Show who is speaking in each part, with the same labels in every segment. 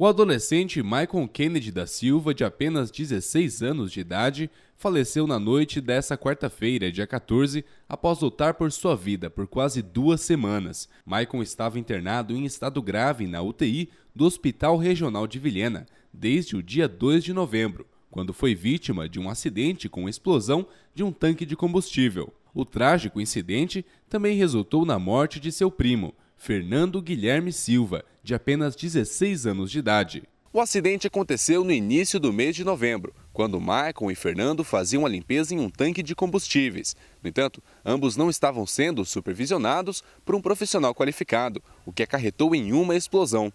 Speaker 1: O adolescente Michael Kennedy da Silva, de apenas 16 anos de idade, faleceu na noite dessa quarta-feira, dia 14, após lutar por sua vida por quase duas semanas. Michael estava internado em estado grave na UTI do Hospital Regional de Vilhena desde o dia 2 de novembro, quando foi vítima de um acidente com explosão de um tanque de combustível. O trágico incidente também resultou na morte de seu primo, Fernando Guilherme Silva, de apenas 16 anos de idade. O acidente aconteceu no início do mês de novembro, quando Maicon e Fernando faziam a limpeza em um tanque de combustíveis. No entanto, ambos não estavam sendo supervisionados por um profissional qualificado, o que acarretou em uma explosão.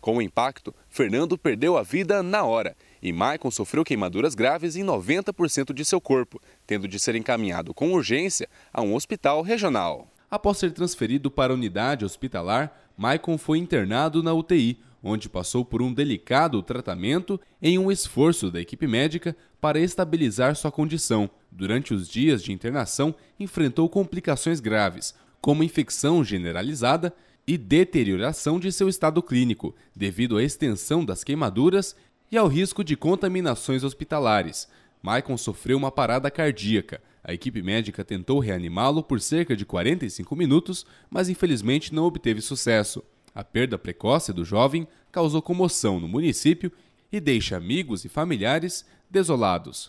Speaker 1: Com o impacto, Fernando perdeu a vida na hora e Maicon sofreu queimaduras graves em 90% de seu corpo, tendo de ser encaminhado com urgência a um hospital regional. Após ser transferido para a unidade hospitalar, Maicon foi internado na UTI, onde passou por um delicado tratamento em um esforço da equipe médica para estabilizar sua condição. Durante os dias de internação, enfrentou complicações graves, como infecção generalizada e deterioração de seu estado clínico, devido à extensão das queimaduras e ao risco de contaminações hospitalares. Maicon sofreu uma parada cardíaca. A equipe médica tentou reanimá-lo por cerca de 45 minutos, mas infelizmente não obteve sucesso. A perda precoce do jovem causou comoção no município e deixa amigos e familiares desolados.